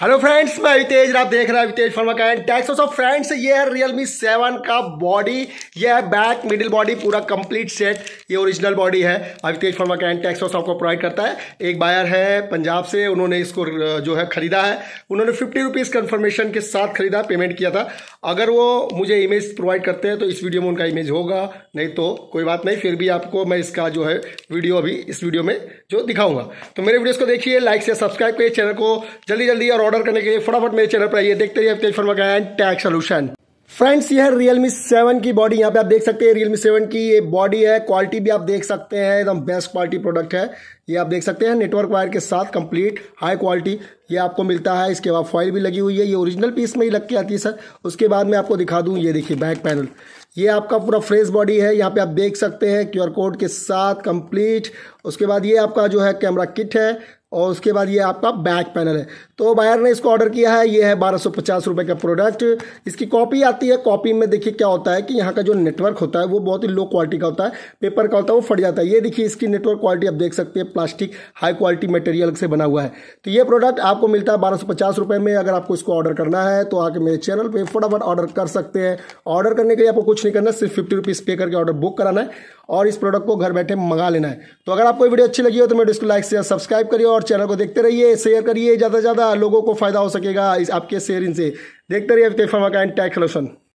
hello friends मैं अवितेज आप देख रहे हैं अवितेज फर्मा का एंड टैक्स ऑफ फ्रेंड्स ये है रियलमी सेवन का बॉडी ये है बैक मिडिल बॉडी पूरा कंप्लीट सेट ये ओरिजिनल बॉडी है अवितेज फर्मा का एंड टैक्स आपको प्रोवाइड करता है एक बायर है पंजाब से उन्होंने इसको जो है खरीदा है उन्होंने फिफ्टी रुपीज़ कन्फर्मेशन के साथ खरीदा पेमेंट किया था अगर वो मुझे इमेज प्रोवाइड करते हैं तो इस वीडियो में उनका इमेज होगा नहीं तो कोई बात नहीं फिर भी आपको मैं इसका जो है वीडियो अभी इस वीडियो में जो दिखाऊंगा तो मेरे वीडियोज़ को देखिए लाइक से सब्सक्राइब करिए चैनल को जल्दी जल्दी और ऑर्डर करने के लिए फटाफट मेरे चैनल पर आइए देखते रहिए तेज फर्मा का एंड टैग सोल्यूशन फ्रेंड्स ये है रियलमी सेवन की बॉडी यहाँ पे आप देख सकते हैं रियलमी सेवन की ये बॉडी है क्वालिटी भी आप देख सकते हैं एकदम बेस्ट क्वालिटी प्रोडक्ट है ये आप देख सकते हैं नेटवर्क वायर के साथ कंप्लीट हाई क्वालिटी ये आपको मिलता है इसके बाद फॉइल भी लगी हुई है ये ओरिजिनल पीस में ही लग के आती है सर उसके बाद मैं आपको दिखा दूँ ये देखिए बैक पैनल ये आपका पूरा फ्रेश बॉडी है यहाँ पे आप देख सकते हैं क्यूआर कोड के साथ कंप्लीट उसके बाद ये आपका जो है कैमरा किट है और उसके बाद ये आपका बैक पैनल है तो बायर ने इसको ऑर्डर किया है ये है बारह सौ पचास रुपये का प्रोडक्ट इसकी कॉपी आती है कॉपी में देखिए क्या होता है कि यहाँ का जो नेटवर्क होता है वो बहुत ही लो क्वालिटी का होता है पेपर का होता है वो फट जाता है ये देखिए इसकी नेटवर्क क्वालिटी आप देख सकते हैं प्लास्टिक हाई क्वालिटी मटेरियल से बना हुआ है तो ये प्रोडक्ट आपको मिलता है बारह में अगर आपको इसको ऑर्डर करना है तो आके मेरे चैनल पर फटाफट ऑर्डर कर सकते हैं ऑर्डर करने के लिए आपको कुछ नहीं करना सिर्फ फिफ्टी पे करके ऑर्डर बुक कराना है और इस प्रोडक्ट को घर बैठे मंगा लेना है तो अगर आपको वीडियो अच्छी लगी हो तो मेरे इसको लाइक शेयर सब्सक्राइब करिए और चैनल को देखते रहिए शेयर करिए ज़्यादा से ज़्यादा लोगों को फायदा हो सकेगा इस आपके शेयर इनसे देखते रहिए टेफर्मा का एंड